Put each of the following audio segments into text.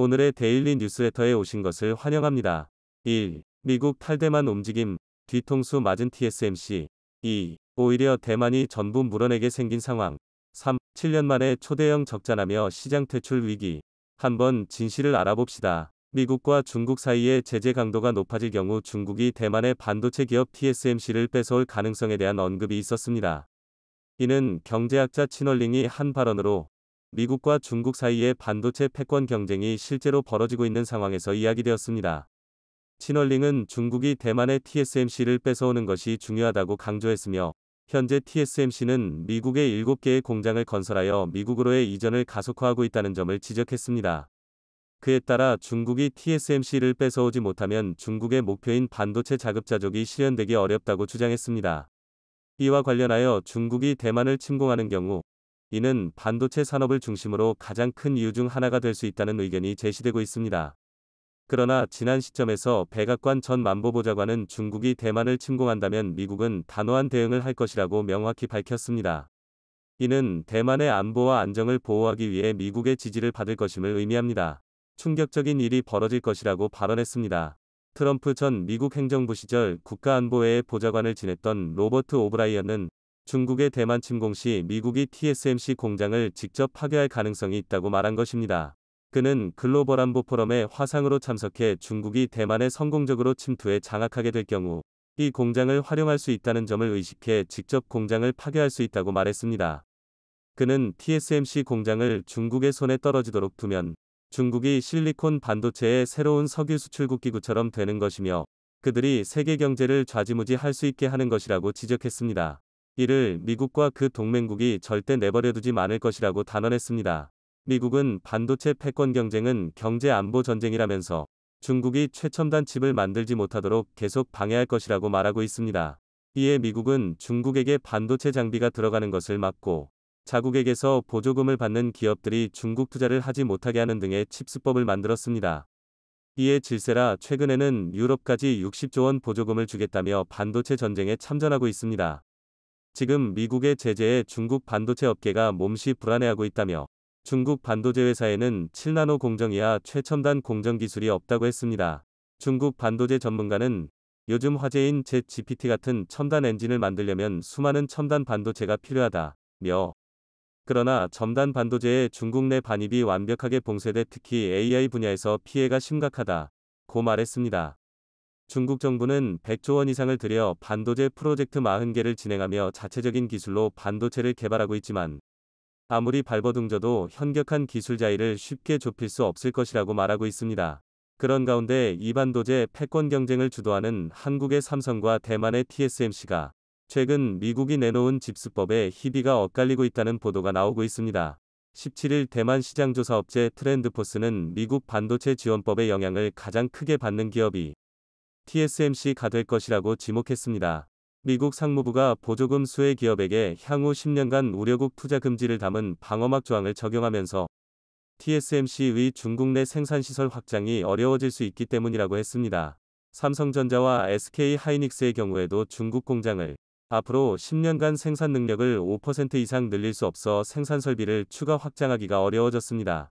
오늘의 데일리 뉴스레터에 오신 것을 환영합니다. 1. 미국 탈대만 움직임, 뒤통수 맞은 TSMC. 2. 오히려 대만이 전부 물어내게 생긴 상황. 3. 7년 만에 초대형 적자나며 시장 퇴출 위기. 한번 진실을 알아봅시다. 미국과 중국 사이의 제재 강도가 높아질 경우 중국이 대만의 반도체 기업 TSMC를 뺏어올 가능성에 대한 언급이 있었습니다. 이는 경제학자 친얼링이 한 발언으로 미국과 중국 사이의 반도체 패권 경쟁이 실제로 벌어지고 있는 상황에서 이야기되었습니다. 친월링은 중국이 대만의 TSMC를 뺏어오는 것이 중요하다고 강조했으며 현재 TSMC는 미국의 7개의 공장을 건설하여 미국으로의 이전을 가속화하고 있다는 점을 지적했습니다. 그에 따라 중국이 TSMC를 뺏어오지 못하면 중국의 목표인 반도체 자급자족이 실현되기 어렵다고 주장했습니다. 이와 관련하여 중국이 대만을 침공하는 경우 이는 반도체 산업을 중심으로 가장 큰 이유 중 하나가 될 수 있다는 의견이 제시되고 있습니다. 그러나 지난 시점에서 백악관 전 만보보좌관은 중국이 대만을 침공한다면 미국은 단호한 대응을 할 것이라고 명확히 밝혔습니다. 이는 대만의 안보와 안정을 보호하기 위해 미국의 지지를 받을 것임을 의미합니다. 충격적인 일이 벌어질 것이라고 발언했습니다. 트럼프 전 미국 행정부 시절 국가안보회의 보좌관을 지냈던 로버트 오브라이언은 중국의 대만 침공 시 미국이 TSMC 공장을 직접 파괴할 가능성이 있다고 말한 것입니다. 그는 글로벌 안보 포럼에 화상으로 참석해 중국이 대만에 성공적으로 침투해 장악하게 될 경우 이 공장을 활용할 수 있다는 점을 의식해 직접 공장을 파괴할 수 있다고 말했습니다. 그는 TSMC 공장을 중국의 손에 떨어지도록 두면 중국이 실리콘 반도체의 새로운 석유 수출국 기구처럼 되는 것이며 그들이 세계 경제를 좌지무지할 수 있게 하는 것이라고 지적했습니다. 이를 미국과 그 동맹국이 절대 내버려두지 않을 것이라고 단언했습니다. 미국은 반도체 패권 경쟁은 경제 안보 전쟁이라면서 중국이 최첨단 칩을 만들지 못하도록 계속 방해할 것이라고 말하고 있습니다. 이에 미국은 중국에게 반도체 장비가 들어가는 것을 막고 자국에게서 보조금을 받는 기업들이 중국 투자를 하지 못하게 하는 등의 칩수법을 만들었습니다. 이에 질세라 최근에는 유럽까지 60조 원 보조금을 주겠다며 반도체 전쟁에 참전하고 있습니다. 지금 미국의 제재에 중국 반도체 업계가 몸시 불안해하고 있다며 중국 반도체 회사에는 7나노 공정 이하 최첨단 공정 기술이 없다고 했습니다. 중국 반도체 전문가는 요즘 화제인 제 GPT 같은 첨단 엔진을 만들려면 수많은 첨단 반도체가 필요하다며 그러나 첨단 반도체의 중국 내 반입이 완벽하게 봉쇄돼 특히 AI 분야에서 피해가 심각하다 고 말했습니다. 중국 정부는 100조 원 이상을 들여 반도체 프로젝트 40개를 진행하며 자체적인 기술로 반도체를 개발하고 있지만 아무리 발버둥져도 현격한 기술 자위를 쉽게 좁힐 수 없을 것이라고 말하고 있습니다. 그런 가운데 이반도제 패권 경쟁을 주도하는 한국의 삼성과 대만의 TSMC가 최근 미국이 내놓은 집수법에 희비가 엇갈리고 있다는 보도가 나오고 있습니다. 17일 대만 시장조사업체 트렌드포스는 미국 반도체 지원법의 영향을 가장 크게 받는 기업이 TSMC가 될 것이라고 지목했습니다. 미국 상무부가 보조금 수혜 기업에게 향후 10년간 우려국 투자 금지를 담은 방어막 조항을 적용하면서 TSMC의 중국 내 생산시설 확장이 어려워질 수 있기 때문이라고 했습니다. 삼성전자와 SK 하이닉스의 경우에도 중국 공장을 앞으로 10년간 생산 능력을 5% 이상 늘릴 수 없어 생산 설비를 추가 확장하기가 어려워졌습니다.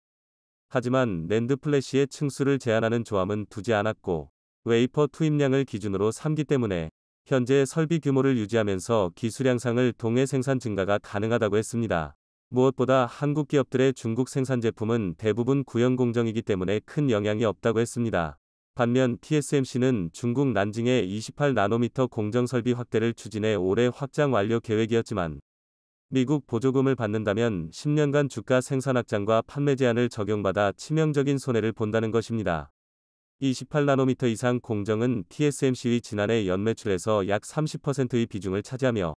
하지만 랜드 플래시의 층수를 제한하는 조항은 두지 않았고 웨이퍼 투입량을 기준으로 3기 때문에 현재 설비 규모를 유지하면서 기술 향상을 동해 생산 증가가 가능하다고 했습니다. 무엇보다 한국 기업들의 중국 생산 제품은 대부분 구형 공정이기 때문에 큰 영향이 없다고 했습니다. 반면 TSMC는 중국 난징의 28나노미터 공정 설비 확대를 추진해 올해 확장 완료 계획이었지만 미국 보조금을 받는다면 10년간 주가 생산 확장과 판매 제한을 적용받아 치명적인 손해를 본다는 것입니다. 28나노미터 이상 공정은 TSMC의 지난해 연매출에서 약 30%의 비중을 차지하며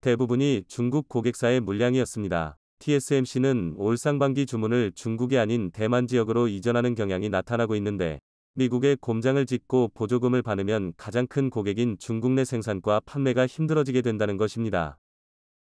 대부분이 중국 고객사의 물량이었습니다. TSMC는 올 상반기 주문을 중국이 아닌 대만 지역으로 이전하는 경향이 나타나고 있는데 미국의 곰장을 짓고 보조금을 받으면 가장 큰 고객인 중국 내 생산과 판매가 힘들어지게 된다는 것입니다.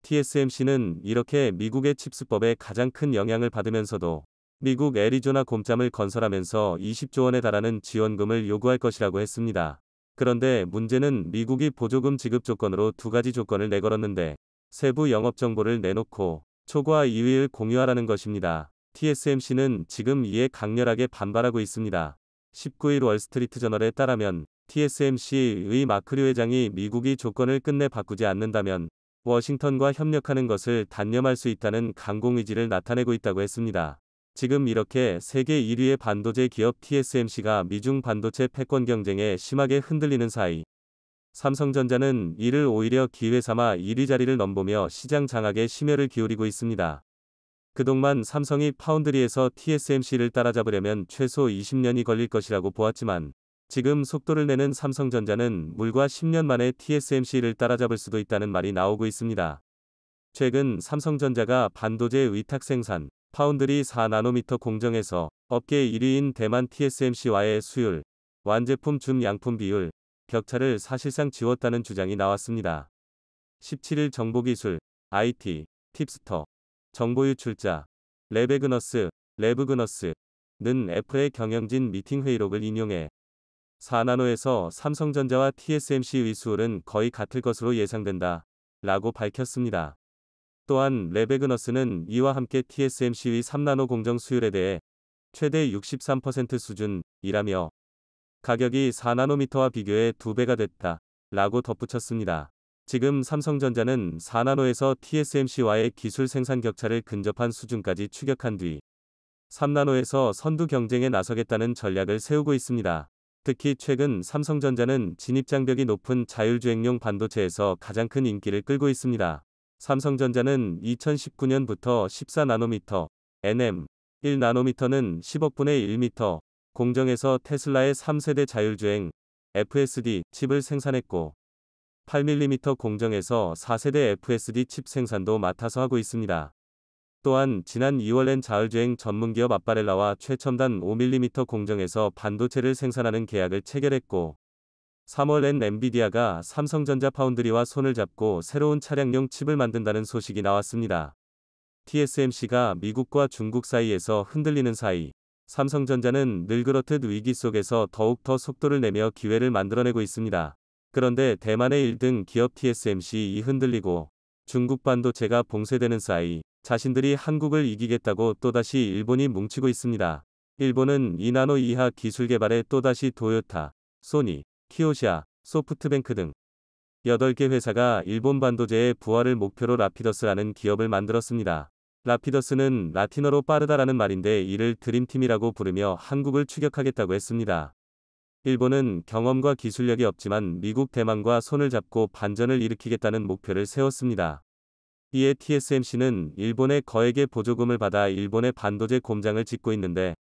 TSMC는 이렇게 미국의 칩스법에 가장 큰 영향을 받으면서도 미국 애리조나 곰짬을 건설하면서 20조 원에 달하는 지원금을 요구할 것이라고 했습니다. 그런데 문제는 미국이 보조금 지급 조건으로 두 가지 조건을 내걸었는데 세부 영업 정보를 내놓고 초과 2위를 공유하라는 것입니다. TSMC는 지금 이에 강렬하게 반발하고 있습니다. 19일 월스트리트 저널에 따르면 TSMC의 마크류 회장이 미국이 조건을 끝내 바꾸지 않는다면 워싱턴과 협력하는 것을 단념할 수 있다는 강공 의지를 나타내고 있다고 했습니다. 지금 이렇게 세계 1위의 반도체 기업 TSMC가 미중 반도체 패권 경쟁에 심하게 흔들리는 사이 삼성전자는 이를 오히려 기회 삼아 1위 자리를 넘보며 시장 장악에 심혈을 기울이고 있습니다. 그동안 삼성이 파운드리에서 TSMC를 따라잡으려면 최소 20년이 걸릴 것이라고 보았지만 지금 속도를 내는 삼성전자는 물과 10년 만에 TSMC를 따라잡을 수도 있다는 말이 나오고 있습니다. 최근 삼성전자가 반도제 위탁 생산, 파운드리 4나노미터 공정에서 업계 1위인 대만 TSMC와의 수율, 완제품 준 양품 비율, 격차를 사실상 지웠다는 주장이 나왔습니다. 17일 정보기술, IT, 팁스터, 정보유출자, 레베그너스, 레브그너스는 애플의 경영진 미팅 회의록을 인용해 4나노에서 삼성전자와 TSMC의 수율은 거의 같을 것으로 예상된다. 라고 밝혔습니다. 또한 레베그너스는 이와 함께 TSMC의 3나노 공정 수율에 대해 최대 63% 수준이라며 가격이 4나노미터와 비교해 2배가 됐다. 라고 덧붙였습니다. 지금 삼성전자는 4나노에서 TSMC와의 기술 생산 격차를 근접한 수준까지 추격한 뒤 3나노에서 선두 경쟁에 나서겠다는 전략을 세우고 있습니다. 특히 최근 삼성전자는 진입장벽이 높은 자율주행용 반도체에서 가장 큰 인기를 끌고 있습니다. 삼성전자는 2019년부터 14나노미터, NM 1나노미터는 10억분의 1미터, 공정에서 테슬라의 3세대 자율주행 FSD 칩을 생산했고 8mm 공정에서 4세대 FSD 칩 생산도 맡아서 하고 있습니다. 또한 지난 2월엔 자율주행 전문기업 아빠렐라와 최첨단 5mm 공정에서 반도체를 생산하는 계약을 체결했고 3월엔 엔비디아가 삼성전자 파운드리와 손을 잡고 새로운 차량용 칩을 만든다는 소식이 나왔습니다. TSMC가 미국과 중국 사이에서 흔들리는 사이 삼성전자는 늘 그렇듯 위기 속에서 더욱 더 속도를 내며 기회를 만들어내고 있습니다. 그런데 대만의 1등 기업 TSMC이 흔들리고 중국 반도체가 봉쇄되는 사이 자신들이 한국을 이기겠다고 또다시 일본이 뭉치고 있습니다. 일본은 2나노 이하 기술 개발에 또다시 도요타, 소니, 키오시아, 소프트뱅크 등 8개 회사가 일본 반도제의 부활을 목표로 라피더스라는 기업을 만들었습니다. 라피더스는 라틴어로 빠르다라는 말인데 이를 드림팀이라고 부르며 한국을 추격하겠다고 했습니다. 일본은 경험과 기술력이 없지만 미국 대만과 손을 잡고 반전을 일으키겠다는 목표를 세웠습니다. 이에 TSMC는 일본의 거액의 보조금을 받아 일본의 반도제 공장을 짓고 있는데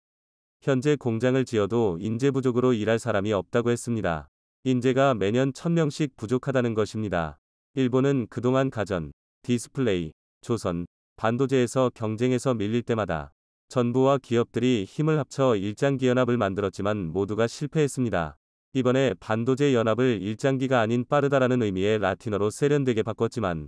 현재 공장을 지어도 인재 부족으로 일할 사람이 없다고 했습니다. 인재가 매년 1000명씩 부족하다는 것입니다. 일본은 그동안 가전, 디스플레이, 조선, 반도제에서 경쟁에서 밀릴 때마다 전부와 기업들이 힘을 합쳐 일장기 연합을 만들었지만 모두가 실패했습니다. 이번에 반도제 연합을 일장기가 아닌 빠르다라는 의미의 라틴어로 세련되게 바꿨지만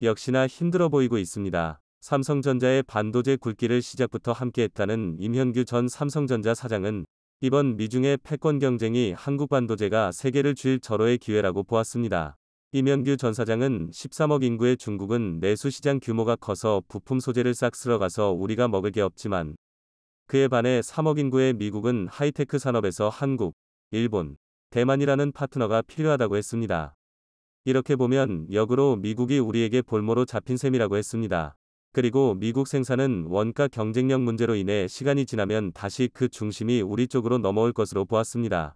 역시나 힘들어 보이고 있습니다. 삼성전자의 반도제 굵기를 시작부터 함께했다는 임현규 전 삼성전자 사장은 이번 미중의 패권 경쟁이 한국 반도제가 세계를 쥘 절호의 기회라고 보았습니다. 이명규 전 사장은 13억 인구의 중국은 내수 시장 규모가 커서 부품 소재를 싹 쓸어가서 우리가 먹을 게 없지만 그에 반해 3억 인구의 미국은 하이테크 산업에서 한국, 일본, 대만이라는 파트너가 필요하다고 했습니다. 이렇게 보면 역으로 미국이 우리에게 볼모로 잡힌 셈이라고 했습니다. 그리고 미국 생산은 원가 경쟁력 문제로 인해 시간이 지나면 다시 그 중심이 우리 쪽으로 넘어올 것으로 보았습니다.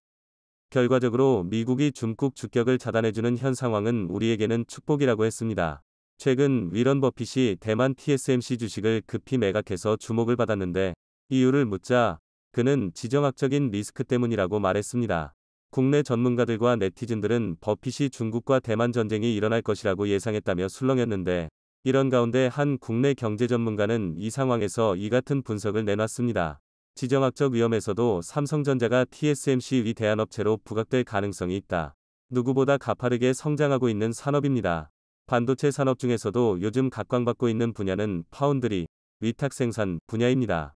결과적으로 미국이 중국 주격을 차단해주는 현 상황은 우리에게는 축복이라고 했습니다. 최근 위런 버핏이 대만 TSMC 주식을 급히 매각해서 주목을 받았는데 이유를 묻자 그는 지정학적인 리스크 때문이라고 말했습니다. 국내 전문가들과 네티즌들은 버핏이 중국과 대만 전쟁이 일어날 것이라고 예상했다며 술렁였는데 이런 가운데 한 국내 경제 전문가는 이 상황에서 이 같은 분석을 내놨습니다. 지정학적 위험에서도 삼성전자가 TSMC 위대안업체로 부각될 가능성이 있다. 누구보다 가파르게 성장하고 있는 산업입니다. 반도체 산업 중에서도 요즘 각광받고 있는 분야는 파운드리, 위탁 생산 분야입니다.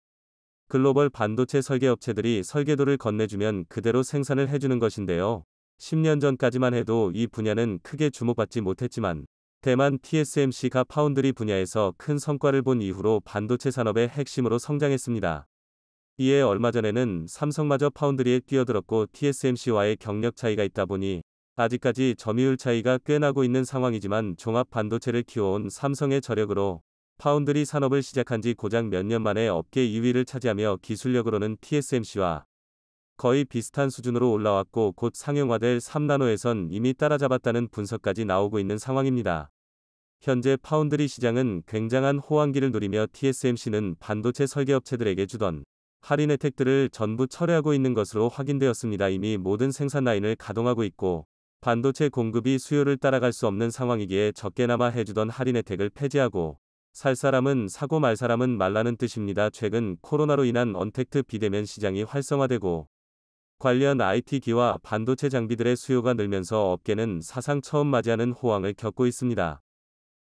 글로벌 반도체 설계 업체들이 설계도를 건네주면 그대로 생산을 해주는 것인데요. 10년 전까지만 해도 이 분야는 크게 주목받지 못했지만 대만 TSMC가 파운드리 분야에서 큰 성과를 본 이후로 반도체 산업의 핵심으로 성장했습니다. 이에 얼마 전에는 삼성마저 파운드리에 뛰어들었고 TSMC와의 경력 차이가 있다 보니 아직까지 점유율 차이가 꽤 나고 있는 상황이지만 종합 반도체를 키워온 삼성의 저력으로 파운드리 산업을 시작한 지 고작 몇 년 만에 업계 2위를 차지하며 기술력으로는 TSMC와 거의 비슷한 수준으로 올라왔고 곧 상용화될 3나노에선 이미 따라잡았다는 분석까지 나오고 있는 상황입니다. 현재 파운드리 시장은 굉장한 호황기를 누리며 TSMC는 반도체 설계업체들에게 주던 할인 혜택들을 전부 철회하고 있는 것으로 확인되었습니다. 이미 모든 생산 라인을 가동하고 있고 반도체 공급이 수요를 따라갈 수 없는 상황이기에 적게나마 해주던 할인 혜택을 폐지하고 살 사람은 사고 말 사람은 말라는 뜻입니다. 최근 코로나로 인한 언택트 비대면 시장이 활성화되고 관련 IT기와 반도체 장비들의 수요가 늘면서 업계는 사상 처음 맞이하는 호황을 겪고 있습니다.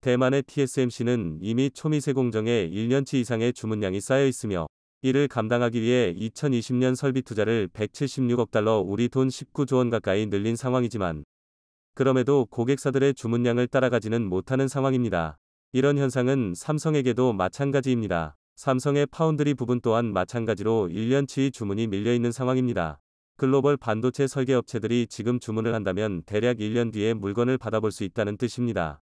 대만의 TSMC는 이미 초미세 공정에 1년치 이상의 주문량이 쌓여 있으며 이를 감당하기 위해 2020년 설비 투자를 176억 달러 우리 돈 19조 원 가까이 늘린 상황이지만 그럼에도 고객사들의 주문량을 따라가지는 못하는 상황입니다. 이런 현상은 삼성에게도 마찬가지입니다. 삼성의 파운드리 부분 또한 마찬가지로 1년치 주문이 밀려 있는 상황입니다. 글로벌 반도체 설계 업체들이 지금 주문을 한다면 대략 1년 뒤에 물건을 받아볼 수 있다는 뜻입니다.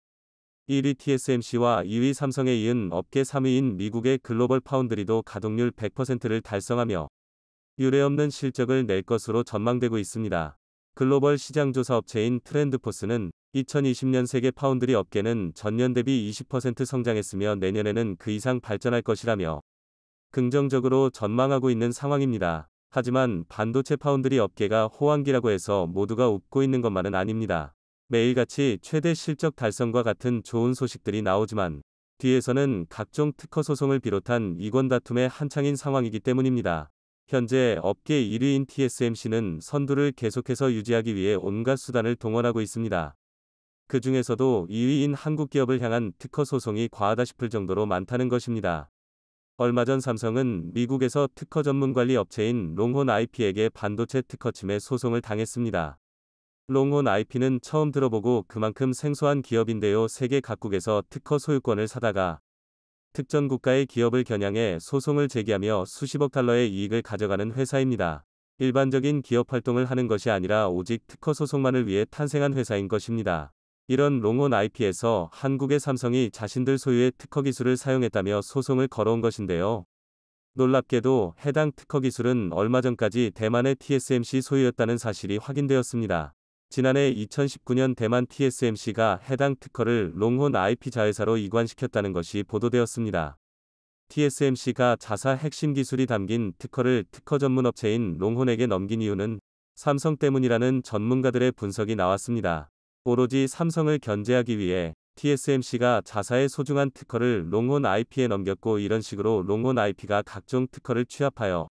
1위 TSMC와 2위 삼성에 이은 업계 3위인 미국의 글로벌 파운드리도 가동률 100%를 달성하며 유례없는 실적을 낼 것으로 전망되고 있습니다. 글로벌 시장조사 업체인 트렌드포스는 2020년 세계 파운드리 업계는 전년 대비 20% 성장했으며 내년에는 그 이상 발전할 것이라며 긍정적으로 전망하고 있는 상황입니다. 하지만 반도체 파운드리 업계가 호황기라고 해서 모두가 웃고 있는 것만은 아닙니다. 매일같이 최대 실적 달성과 같은 좋은 소식들이 나오지만 뒤에서는 각종 특허 소송을 비롯한 이권 다툼의 한창인 상황이기 때문입니다. 현재 업계 1위인 TSMC는 선두를 계속해서 유지하기 위해 온갖 수단을 동원하고 있습니다. 그 중에서도 2위인 한국 기업을 향한 특허 소송이 과하다 싶을 정도로 많다는 것입니다. 얼마 전 삼성은 미국에서 특허 전문 관리 업체인 롱혼 IP에게 반도체 특허 침해 소송을 당했습니다. 롱혼 IP는 처음 들어보고 그만큼 생소한 기업인데요. 세계 각국에서 특허 소유권을 사다가 특정 국가의 기업을 겨냥해 소송을 제기하며 수십억 달러의 이익을 가져가는 회사입니다. 일반적인 기업 활동을 하는 것이 아니라 오직 특허 소송만을 위해 탄생한 회사인 것입니다. 이런 롱온 IP에서 한국의 삼성이 자신들 소유의 특허 기술을 사용했다며 소송을 걸어온 것인데요. 놀랍게도 해당 특허 기술은 얼마 전까지 대만의 TSMC 소유였다는 사실이 확인되었습니다. 지난해 2019년 대만 TSMC가 해당 특허를 롱혼 IP 자회사로 이관시켰다는 것이 보도되었습니다. TSMC가 자사 핵심 기술이 담긴 특허를 특허 전문 업체인 롱혼에게 넘긴 이유는 삼성 때문이라는 전문가들의 분석이 나왔습니다. 오로지 삼성을 견제하기 위해 TSMC가 자사의 소중한 특허를 롱온 IP에 넘겼고 이런 식으로 롱온 IP가 각종 특허를 취합하여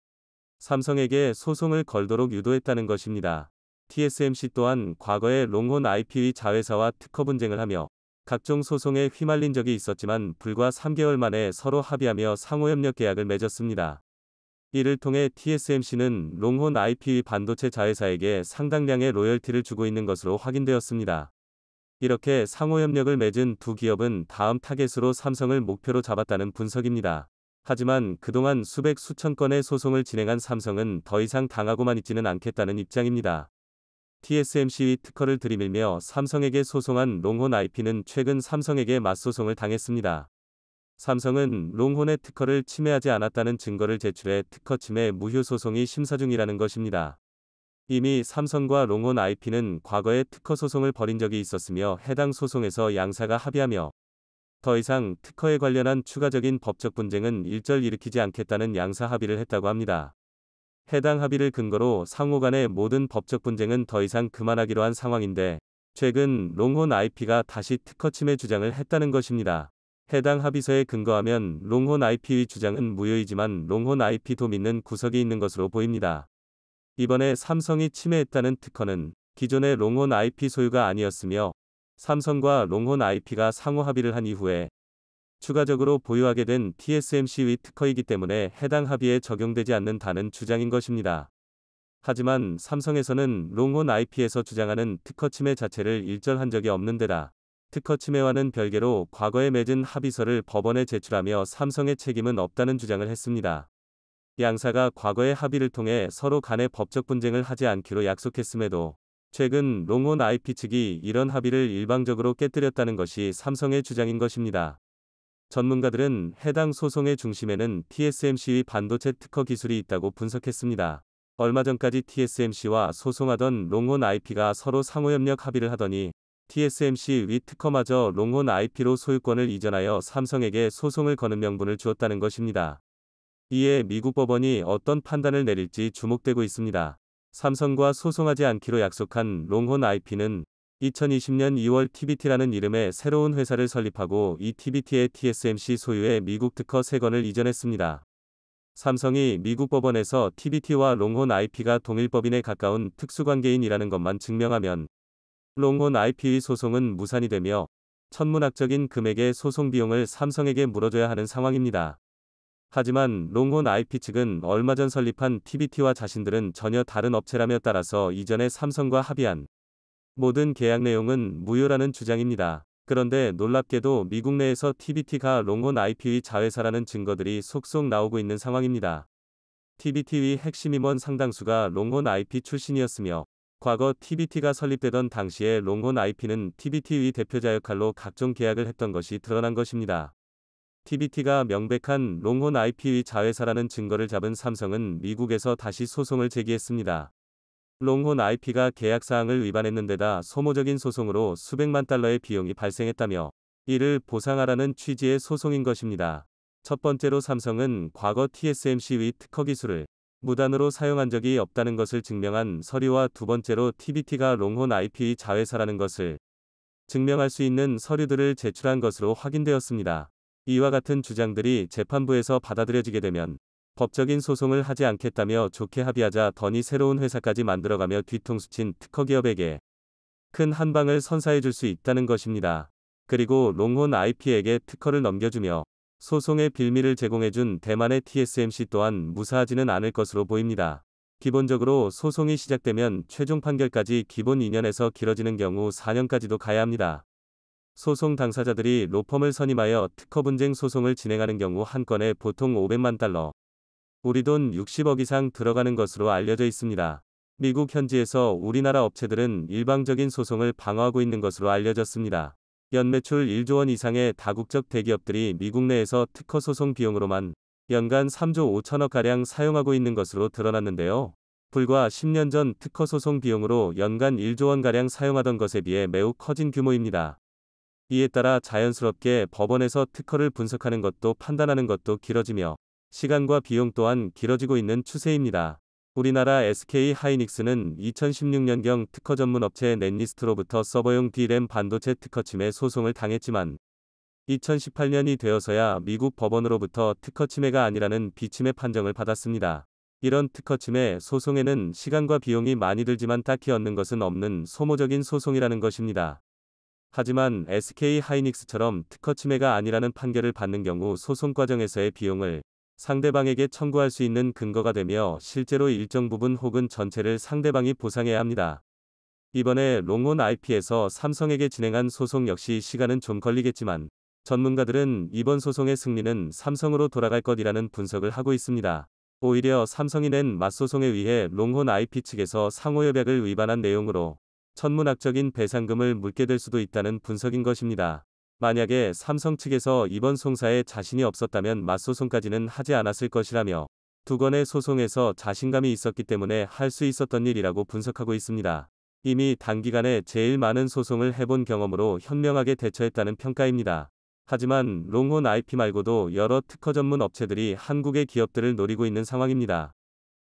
삼성에게 소송을 걸도록 유도했다는 것입니다. TSMC 또한 과거에 롱온 IP의 자회사와 특허 분쟁을 하며 각종 소송에 휘말린 적이 있었지만 불과 3개월 만에 서로 합의하며 상호협력 계약을 맺었습니다. 이를 통해 TSMC는 롱혼 IP 반도체 자회사에게 상당량의 로열티를 주고 있는 것으로 확인되었습니다. 이렇게 상호협력을 맺은 두 기업은 다음 타겟으로 삼성을 목표로 잡았다는 분석입니다. 하지만 그동안 수백 수천 건의 소송을 진행한 삼성은 더 이상 당하고만 있지는 않겠다는 입장입니다. TSMC 의 특허를 들이밀며 삼성에게 소송한 롱혼 IP는 최근 삼성에게 맞소송을 당했습니다. 삼성은 롱혼의 특허를 침해하지 않았다는 증거를 제출해 특허 침해 무효 소송이 심사 중이라는 것입니다. 이미 삼성과 롱혼 IP는 과거에 특허 소송을 벌인 적이 있었으며 해당 소송에서 양사가 합의하며 더 이상 특허에 관련한 추가적인 법적 분쟁은 일절 일으키지 않겠다는 양사 합의를 했다고 합니다. 해당 합의를 근거로 상호 간의 모든 법적 분쟁은 더 이상 그만하기로 한 상황인데 최근 롱혼 IP가 다시 특허 침해 주장을 했다는 것입니다. 해당 합의서에 근거하면 롱혼 IP의 주장은 무효이지만 롱혼 IP도 믿는 구석이 있는 것으로 보입니다. 이번에 삼성이 침해했다는 특허는 기존의 롱혼 IP 소유가 아니었으며 삼성과 롱혼 IP가 상호 합의를 한 이후에 추가적으로 보유하게 된 TSMC의 특허이기 때문에 해당 합의에 적용되지 않는다는 주장인 것입니다. 하지만 삼성에서는 롱혼 IP에서 주장하는 특허 침해 자체를 일절한 적이 없는 데다 특허침해와는 별개로 과거에 맺은 합의서를 법원에 제출하며 삼성의 책임은 없다는 주장을 했습니다. 양사가 과거의 합의를 통해 서로 간의 법적 분쟁을 하지 않기로 약속했음에도 최근 롱온 IP 측이 이런 합의를 일방적으로 깨뜨렸다는 것이 삼성의 주장인 것입니다. 전문가들은 해당 소송의 중심에는 TSMC의 반도체 특허 기술이 있다고 분석했습니다. 얼마 전까지 TSMC와 소송하던 롱온 IP가 서로 상호협력 합의를 하더니 TSMC 위 특허마저 롱혼 IP로 소유권을 이전하여 삼성에게 소송을 거는 명분을 주었다는 것입니다. 이에 미국 법원이 어떤 판단을 내릴지 주목되고 있습니다. 삼성과 소송하지 않기로 약속한 롱혼 IP는 2020년 2월 TBT라는 이름의 새로운 회사를 설립하고 이 TBT의 TSMC 소유의 미국 특허 3건을 이전했습니다. 삼성이 미국 법원에서 TBT와 롱혼 IP가 동일법인에 가까운 특수관계인이라는 것만 증명하면 롱혼 IP의 소송은 무산이 되며 천문학적인 금액의 소송 비용을 삼성에게 물어줘야 하는 상황입니다. 하지만 롱혼 IP 측은 얼마 전 설립한 TBT와 자신들은 전혀 다른 업체라며 따라서 이전에 삼성과 합의한 모든 계약 내용은 무효라는 주장입니다. 그런데 놀랍게도 미국 내에서 TBT가 롱혼 IP의 자회사라는 증거들이 속속 나오고 있는 상황입니다. TBT의 핵심 임원 상당수가 롱혼 IP 출신이었으며 과거 TBT가 설립되던 당시에 롱혼 IP는 TBT의 대표자 역할로 각종 계약을 했던 것이 드러난 것입니다. TBT가 명백한 롱혼 IP의 자회사라는 증거를 잡은 삼성은 미국에서 다시 소송을 제기했습니다. 롱혼 IP가 계약 사항을 위반했는 데다 소모적인 소송으로 수백만 달러의 비용이 발생했다며 이를 보상하라는 취지의 소송인 것입니다. 첫 번째로 삼성은 과거 TSMC의 특허 기술을 무단으로 사용한 적이 없다는 것을 증명한 서류와 두 번째로 TBT가 롱혼 i p 자회사라는 것을 증명할 수 있는 서류들을 제출한 것으로 확인되었습니다. 이와 같은 주장들이 재판부에서 받아들여지게 되면 법적인 소송을 하지 않겠다며 좋게 합의하자 더니 새로운 회사까지 만들어가며 뒤통수친 특허기업에게 큰 한방을 선사해 줄 수 있다는 것입니다. 그리고 롱혼 IP에게 특허를 넘겨주며 소송의 빌미를 제공해준 대만의 TSMC 또한 무사하지는 않을 것으로 보입니다. 기본적으로 소송이 시작되면 최종 판결까지 기본 2년에서 길어지는 경우 4년까지도 가야 합니다. 소송 당사자들이 로펌을 선임하여 특허 분쟁 소송을 진행하는 경우 한 건에 보통 500만 달러, 우리 돈 60억 이상 들어가는 것으로 알려져 있습니다. 미국 현지에서 우리나라 업체들은 일방적인 소송을 방어하고 있는 것으로 알려졌습니다. 연매출 1조 원 이상의 다국적 대기업들이 미국 내에서 특허 소송 비용으로만 연간 3조 5천억가량 사용하고 있는 것으로 드러났는데요. 불과 10년 전 특허 소송 비용으로 연간 1조 원가량 사용하던 것에 비해 매우 커진 규모입니다. 이에 따라 자연스럽게 법원에서 특허를 분석하는 것도 판단하는 것도 길어지며 시간과 비용 또한 길어지고 있는 추세입니다. 우리나라 SK 하이닉스는 2016년경 특허 전문 업체 넷리스트로부터 서버용 D램 반도체 특허 침해 소송을 당했지만 2018년이 되어서야 미국 법원으로부터 특허 침해가 아니라는 비침해 판정을 받았습니다. 이런 특허 침해 소송에는 시간과 비용이 많이 들지만 딱히 얻는 것은 없는 소모적인 소송이라는 것입니다. 하지만 SK 하이닉스처럼 특허 침해가 아니라는 판결을 받는 경우 소송 과정에서의 비용을 상대방에게 청구할 수 있는 근거가 되며 실제로 일정 부분 혹은 전체를 상대방이 보상해야 합니다. 이번에 롱온 IP에서 삼성에게 진행한 소송 역시 시간은 좀 걸리겠지만 전문가들은 이번 소송의 승리는 삼성으로 돌아갈 것이라는 분석을 하고 있습니다. 오히려 삼성이 낸 맞소송에 의해 롱혼 IP 측에서 상호협약을 위반한 내용으로 천문학적인 배상금을 물게 될 수도 있다는 분석인 것입니다. 만약에 삼성 측에서 이번 송사에 자신이 없었다면 맞소송까지는 하지 않았을 것이라며 두 건의 소송에서 자신감이 있었기 때문에 할 수 있었던 일이라고 분석하고 있습니다. 이미 단기간에 제일 많은 소송을 해본 경험으로 현명하게 대처했다는 평가입니다. 하지만 롱혼 IP 말고도 여러 특허 전문 업체들이 한국의 기업들을 노리고 있는 상황입니다.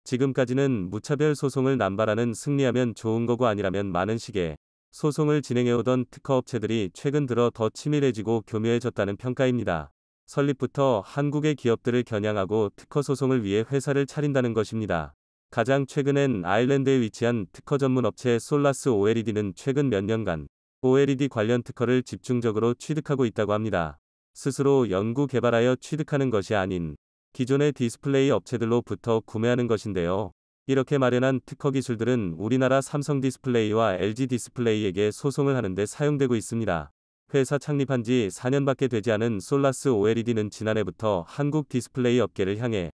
지금까지는 무차별 소송을 남발하는 승리하면 좋은 거고 아니라면 많은 시계 소송을 진행해오던 특허업체들이 최근 들어 더 치밀해지고 교묘해졌다는 평가입니다. 설립부터 한국의 기업들을 겨냥하고 특허 소송을 위해 회사를 차린다는 것입니다. 가장 최근엔 아일랜드에 위치한 특허 전문 업체 솔라스 OLED는 최근 몇 년간 OLED 관련 특허를 집중적으로 취득하고 있다고 합니다. 스스로 연구 개발하여 취득하는 것이 아닌 기존의 디스플레이 업체들로부터 구매하는 것인데요. 이렇게 마련한 특허 기술들은 우리나라 삼성 디스플레이와 LG 디스플레이에게 소송을 하는데 사용되고 있습니다. 회사 창립한 지 4년밖에 되지 않은 솔라스 OLED는 지난해부터 한국 디스플레이 업계를 향해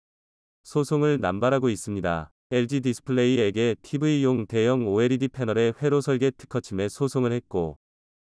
소송을 남발하고 있습니다. LG 디스플레이에게 TV용 대형 OLED 패널의 회로 설계 특허 침해 소송을 했고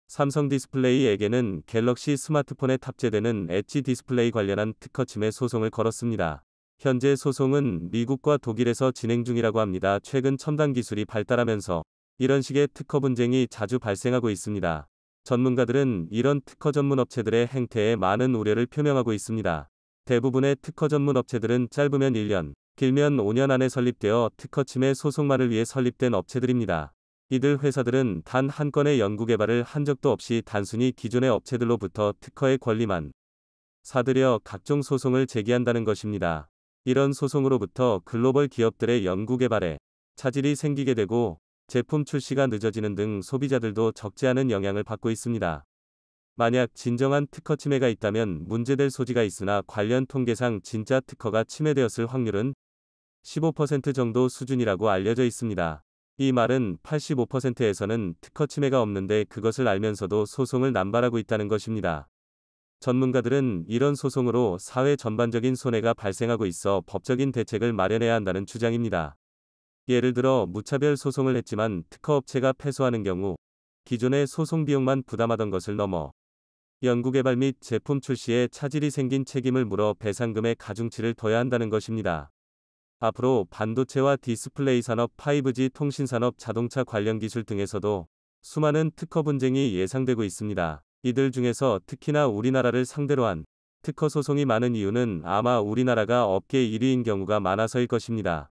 삼성 디스플레이에게는 갤럭시 스마트폰에 탑재되는 엣지 디스플레이 관련한 특허 침해 소송을 걸었습니다. 현재 소송은 미국과 독일에서 진행 중이라고 합니다. 최근 첨단 기술이 발달하면서 이런 식의 특허 분쟁이 자주 발생하고 있습니다. 전문가들은 이런 특허 전문 업체들의 행태에 많은 우려를 표명하고 있습니다. 대부분의 특허 전문 업체들은 짧으면 1년, 길면 5년 안에 설립되어 특허 침해 소송만을 위해 설립된 업체들입니다. 이들 회사들은 단 한 건의 연구개발을 한 적도 없이 단순히 기존의 업체들로부터 특허의 권리만 사들여 각종 소송을 제기한다는 것입니다. 이런 소송으로부터 글로벌 기업들의 연구개발에 차질이 생기게 되고 제품 출시가 늦어지는 등 소비자들도 적지 않은 영향을 받고 있습니다. 만약 진정한 특허 침해가 있다면 문제될 소지가 있으나 관련 통계상 진짜 특허가 침해되었을 확률은 15% 정도 수준이라고 알려져 있습니다. 이 말은 85%에서는 특허 침해가 없는데 그것을 알면서도 소송을 남발하고 있다는 것입니다. 전문가들은 이런 소송으로 사회 전반적인 손해가 발생하고 있어 법적인 대책을 마련해야 한다는 주장입니다. 예를 들어 무차별 소송을 했지만 특허업체가 패소하는 경우 기존의 소송 비용만 부담하던 것을 넘어 연구개발 및 제품 출시에 차질이 생긴 책임을 물어 배상금의 가중치를 둬야 한다는 것입니다. 앞으로 반도체와 디스플레이 산업, 5G 통신 산업, 자동차 관련 기술 등에서도 수많은 특허 분쟁이 예상되고 있습니다. 이들 중에서 특히나 우리나라를 상대로 한 특허 소송이 많은 이유는 아마 우리나라가 업계 1위인 경우가 많아서일 것입니다.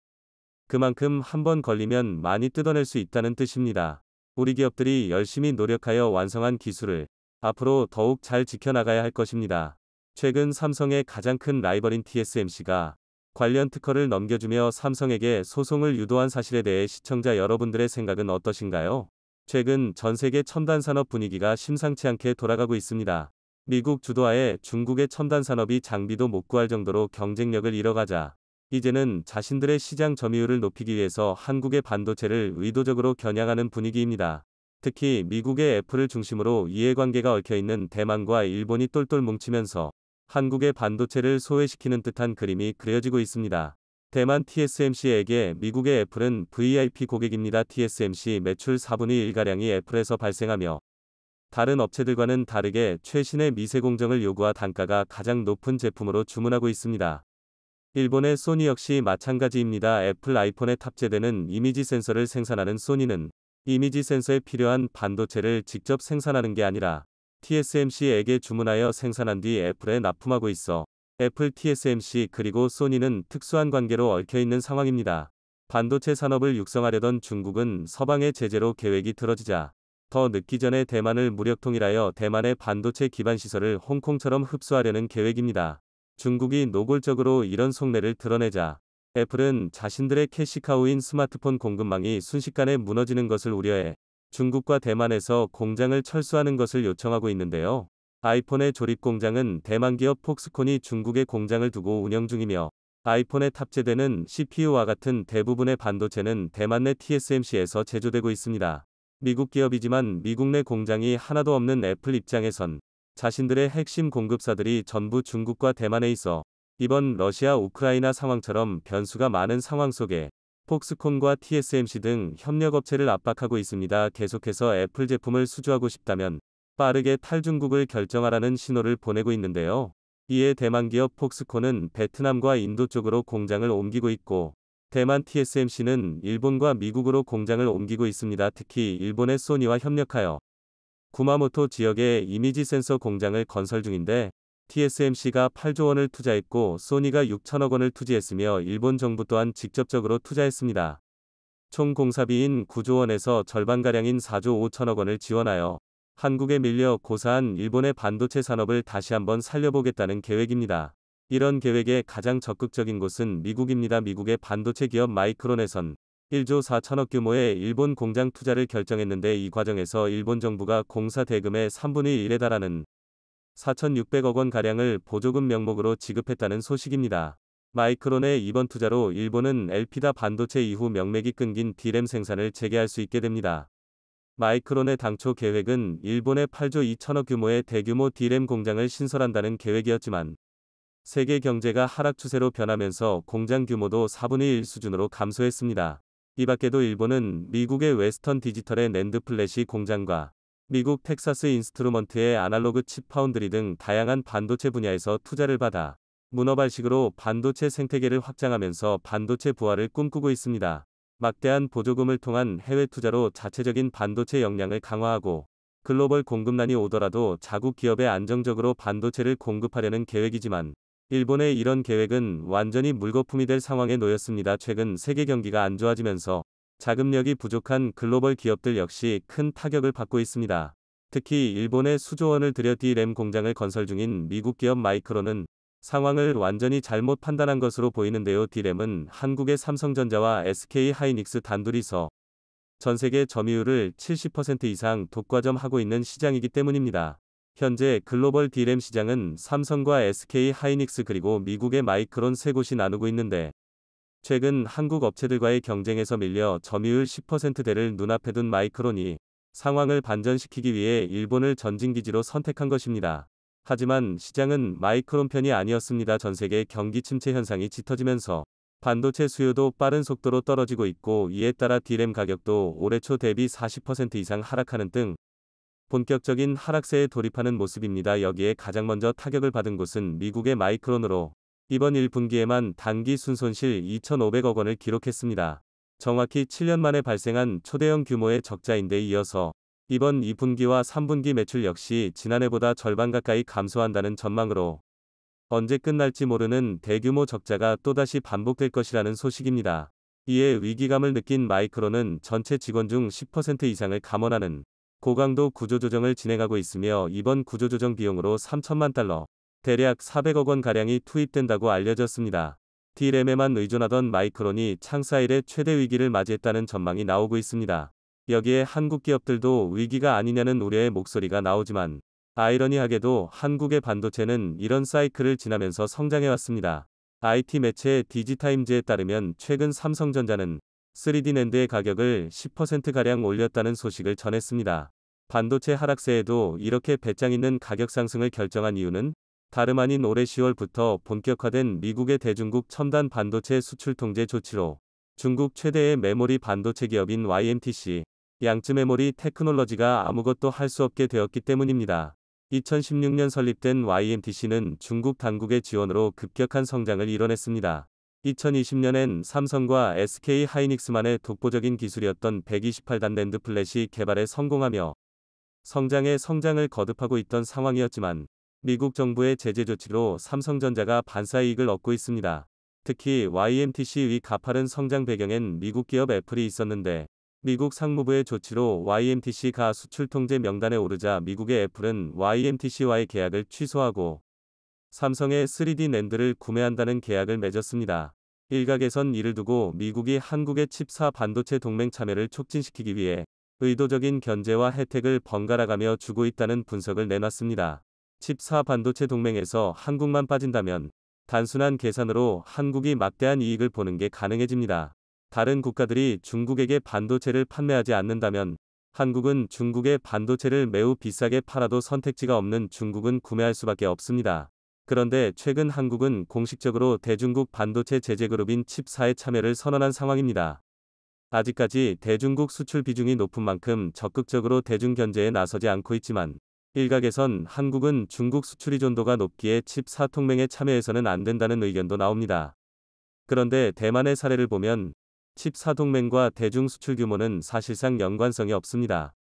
그만큼 한 번 걸리면 많이 뜯어낼 수 있다는 뜻입니다. 우리 기업들이 열심히 노력하여 완성한 기술을 앞으로 더욱 잘 지켜나가야 할 것입니다. 최근 삼성의 가장 큰 라이벌인 TSMC가 관련 특허를 넘겨주며 삼성에게 소송을 유도한 사실에 대해 시청자 여러분들의 생각은 어떠신가요? 최근 전 세계 첨단 산업 분위기가 심상치 않게 돌아가고 있습니다. 미국 주도하에 중국의 첨단 산업이 장비도 못 구할 정도로 경쟁력을 잃어가자 이제는 자신들의 시장 점유율을 높이기 위해서 한국의 반도체를 의도적으로 겨냥하는 분위기입니다. 특히 미국의 애플을 중심으로 이해관계가 얽혀있는 대만과 일본이 똘똘 뭉치면서 한국의 반도체를 소외시키는 듯한 그림이 그려지고 있습니다. 대만 TSMC에게 미국의 애플은 VIP 고객입니다. TSMC 매출 4분의 1가량이 애플에서 발생하며 다른 업체들과는 다르게 최신의 미세 공정을 요구하 단가가 가장 높은 제품으로 주문하고 있습니다. 일본의 소니 역시 마찬가지입니다. 애플 아이폰에 탑재되는 이미지 센서를 생산하는 소니는 이미지 센서에 필요한 반도체를 직접 생산하는 게 아니라 TSMC에게 주문하여 생산한 뒤 애플에 납품하고 있어 애플 TSMC 그리고 소니는 특수한 관계로 얽혀있는 상황입니다. 반도체 산업을 육성하려던 중국은 서방의 제재로 계획이 틀어지자 더 늦기 전에 대만을 무력통일하여 대만의 반도체 기반 시설을 홍콩처럼 흡수하려는 계획입니다. 중국이 노골적으로 이런 속내를 드러내자 애플은 자신들의 캐시카우인 스마트폰 공급망이 순식간에 무너지는 것을 우려해 중국과 대만에서 공장을 철수하는 것을 요청하고 있는데요. 아이폰의 조립 공장은 대만 기업 폭스콘이 중국에 공장을 두고 운영 중이며 아이폰에 탑재되는 CPU와 같은 대부분의 반도체는 대만 내 TSMC에서 제조되고 있습니다. 미국 기업이지만 미국 내 공장이 하나도 없는 애플 입장에선 자신들의 핵심 공급사들이 전부 중국과 대만에 있어 이번 러시아 우크라이나 상황처럼 변수가 많은 상황 속에 폭스콘과 TSMC 등 협력업체를 압박하고 있습니다. 계속해서 애플 제품을 수주하고 싶다면 빠르게 탈중국을 결정하라는 신호를 보내고 있는데요. 이에 대만 기업 폭스콘은 베트남과 인도 쪽으로 공장을 옮기고 있고 대만 TSMC는 일본과 미국으로 공장을 옮기고 있습니다. 특히 일본의 소니와 협력하여 구마모토 지역에 이미지 센서 공장을 건설 중인데 TSMC가 8조 원을 투자했고 소니가 6천억 원을 투자했으며 일본 정부 또한 직접적으로 투자했습니다. 총 공사비인 9조 원에서 절반가량인 4조 5천억 원을 지원하여 한국에 밀려 고사한 일본의 반도체 산업을 다시 한번 살려보겠다는 계획입니다. 이런 계획의 가장 적극적인 곳은 미국입니다. 미국의 반도체 기업 마이크론에선 1조 4천억 규모의 일본 공장 투자를 결정했는데 이 과정에서 일본 정부가 공사 대금의 3분의 1에 달하는 4,600억 원가량을 보조금 명목으로 지급했다는 소식입니다. 마이크론의 이번 투자로 일본은 엘피다 반도체 이후 명맥이 끊긴 디램 생산을 재개할 수 있게 됩니다. 마이크론의 당초 계획은 일본의 8조 2천억 규모의 대규모 디램 공장을 신설한다는 계획이었지만 세계 경제가 하락 추세로 변하면서 공장 규모도 4분의 1 수준으로 감소했습니다. 이 밖에도 일본은 미국의 웨스턴 디지털의 랜드 플래시 공장과 미국 텍사스 인스트루먼트의 아날로그 칩 파운드리 등 다양한 반도체 분야에서 투자를 받아 문어발식으로 반도체 생태계를 확장하면서 반도체 부활을 꿈꾸고 있습니다. 막대한 보조금을 통한 해외 투자로 자체적인 반도체 역량을 강화하고 글로벌 공급난이 오더라도 자국 기업에 안정적으로 반도체를 공급하려는 계획이지만 일본의 이런 계획은 완전히 물거품이 될 상황에 놓였습니다. 최근 세계 경기가 안 좋아지면서 자금력이 부족한 글로벌 기업들 역시 큰 타격을 받고 있습니다. 특히 일본의 수조 원을 들여 d 램 공장을 건설 중인 미국 기업 마이크론은 상황을 완전히 잘못 판단한 것으로 보이는데요. 디램은 한국의 삼성전자와 SK 하이닉스 단둘이서 전 세계 점유율을 70% 이상 독과점하고 있는 시장이기 때문입니다. 현재 글로벌 디램 시장은 삼성과 SK 하이닉스 그리고 미국의 마이크론 세 곳이 나누고 있는데 최근 한국 업체들과의 경쟁에서 밀려 점유율 10%대를 눈앞에 둔 마이크론이 상황을 반전시키기 위해 일본을 전진기지로 선택한 것입니다. 하지만 시장은 마이크론 편이 아니었습니다. 전 세계 경기 침체 현상이 짙어지면서 반도체 수요도 빠른 속도로 떨어지고 있고 이에 따라 디램 가격도 올해 초 대비 40% 이상 하락하는 등 본격적인 하락세에 돌입하는 모습입니다. 여기에 가장 먼저 타격을 받은 곳은 미국의 마이크론으로 이번 1분기에만 단기 순손실 2,500억 원을 기록했습니다. 정확히 7년 만에 발생한 초대형 규모의 적자인데 이어서 이번 2분기와 3분기 매출 역시 지난해보다 절반 가까이 감소한다는 전망으로 언제 끝날지 모르는 대규모 적자가 또다시 반복될 것이라는 소식입니다. 이에 위기감을 느낀 마이크로는 전체 직원 중 10% 이상을 감원하는 고강도 구조조정을 진행하고 있으며 이번 구조조정 비용으로 3천만 달러, 대략 400억 원가량이 투입된다고 알려졌습니다. D램에만 의존하던 마이크론이 창사일의 최대 위기를 맞이했다는 전망이 나오고 있습니다. 여기에 한국 기업들도 위기가 아니냐는 우려의 목소리가 나오지만 아이러니하게도 한국의 반도체는 이런 사이클을 지나면서 성장해왔습니다. IT 매체 디지타임즈에 따르면 최근 삼성전자는 3D 낸드의 가격을 10%가량 올렸다는 소식을 전했습니다. 반도체 하락세에도 이렇게 배짱 있는 가격 상승을 결정한 이유는 다름 아닌 올해 10월부터 본격화된 미국의 대중국 첨단 반도체 수출 통제 조치로 중국 최대의 메모리 반도체 기업인 YMTC, 양쯔 메모리 테크놀로지가 아무것도 할 수 없게 되었기 때문입니다. 2016년 설립된 YMTC는 중국 당국의 지원으로 급격한 성장을 이뤄냈습니다. 2020년엔 삼성과 SK 하이닉스만의 독보적인 기술이었던 128단 랜드 플랫이 개발에 성공하며 성장에 성장을 거듭하고 있던 상황이었지만 미국 정부의 제재 조치로 삼성전자가 반사 이익을 얻고 있습니다. 특히 YMTC의 가파른 성장 배경엔 미국 기업 애플이 있었는데 미국 상무부의 조치로 YMTC가 수출 통제 명단에 오르자 미국의 애플은 YMTC와의 계약을 취소하고 삼성의 3D 낸드를 구매한다는 계약을 맺었습니다. 일각에선 이를 두고 미국이 한국의 칩사 반도체 동맹 참여를 촉진시키기 위해 의도적인 견제와 혜택을 번갈아가며 주고 있다는 분석을 내놨습니다. 칩사 반도체 동맹에서 한국만 빠진다면 단순한 계산으로 한국이 막대한 이익을 보는 게 가능해집니다. 다른 국가들이 중국에게 반도체를 판매하지 않는다면 한국은 중국의 반도체를 매우 비싸게 팔아도 선택지가 없는 중국은 구매할 수밖에 없습니다. 그런데 최근 한국은 공식적으로 대중국 반도체 제재그룹인 칩사의 참여를 선언한 상황입니다. 아직까지 대중국 수출 비중이 높은 만큼 적극적으로 대중 견제에 나서지 않고 있지만 일각에선 한국은 중국 수출 의존도가 높기에 칩사 통맹에 참여해서는 안 된다는 의견도 나옵니다. 그런데 대만의 사례를 보면 14동맹과 대중 수출 규모는 사실상 연관성이 없습니다.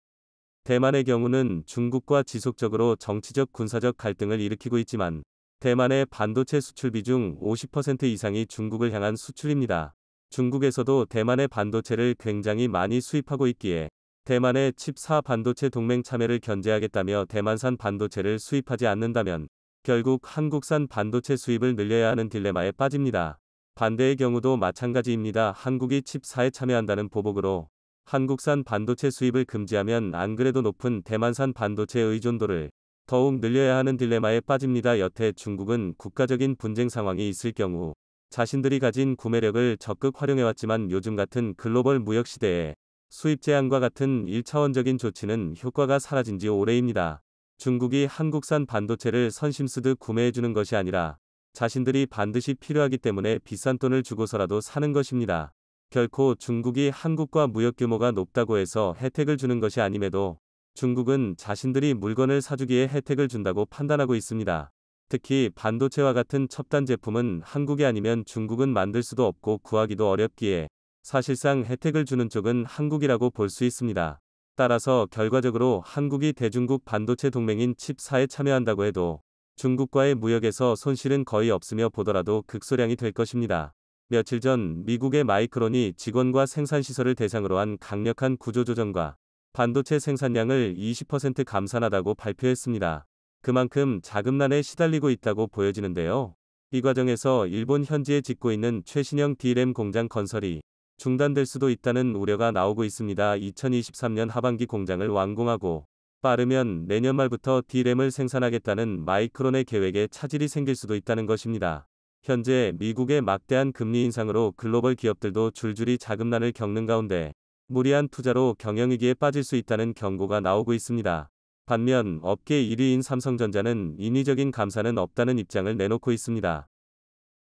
대만의 경우는 중국과 지속적으로 정치적 군사적 갈등을 일으키고 있지만 대만의 반도체 수출 비중 50% 이상이 중국을 향한 수출입니다. 중국에서도 대만의 반도체를 굉장히 많이 수입하고 있기에 대만의 칩사 반도체 동맹 참여를 견제하겠다며 대만산 반도체를 수입하지 않는다면 결국 한국산 반도체 수입을 늘려야 하는 딜레마에 빠집니다. 반대의 경우도 마찬가지입니다. 한국이 칩4에 참여한다는 보복으로 한국산 반도체 수입을 금지하면 안 그래도 높은 대만산 반도체 의존도를 더욱 늘려야 하는 딜레마에 빠집니다. 여태 중국은 국가적인 분쟁 상황이 있을 경우 자신들이 가진 구매력을 적극 활용해왔지만 요즘 같은 글로벌 무역 시대에 수입 제한과 같은 1차원적인 조치는 효과가 사라진 지 오래입니다. 중국이 한국산 반도체를 선심쓰듯 구매해주는 것이 아니라 자신들이 반드시 필요하기 때문에 비싼 돈을 주고서라도 사는 것입니다. 결코 중국이 한국과 무역 규모가 높다고 해서 혜택을 주는 것이 아님에도 중국은 자신들이 물건을 사주기에 혜택을 준다고 판단하고 있습니다. 특히 반도체와 같은 첩단 제품은 한국이 아니면 중국은 만들 수도 없고 구하기도 어렵기에 사실상 혜택을 주는 쪽은 한국이라고 볼 수 있습니다. 따라서 결과적으로 한국이 대중국 반도체 동맹인 칩사에 참여한다고 해도 중국과의 무역에서 손실은 거의 없으며 보더라도 극소량이 될 것입니다. 며칠 전 미국의 마이크론이 직원과 생산시설을 대상으로 한 강력한 구조조정과 반도체 생산량을 20% 감산하다고 발표했습니다. 그만큼 자금난에 시달리고 있다고 보여지는데요. 이 과정에서 일본 현지에 짓고 있는 최신형 DRAM 공장 건설이 중단될 수도 있다는 우려가 나오고 있습니다. 2023년 하반기 공장을 완공하고 빠르면 내년 말부터 D램을 생산하겠다는 마이크론의 계획에 차질이 생길 수도 있다는 것입니다. 현재 미국의 막대한 금리 인상으로 글로벌 기업들도 줄줄이 자금난을 겪는 가운데 무리한 투자로 경영위기에 빠질 수 있다는 경고가 나오고 있습니다. 반면 업계 1위인 삼성전자는 인위적인 감사는 없다는 입장을 내놓고 있습니다.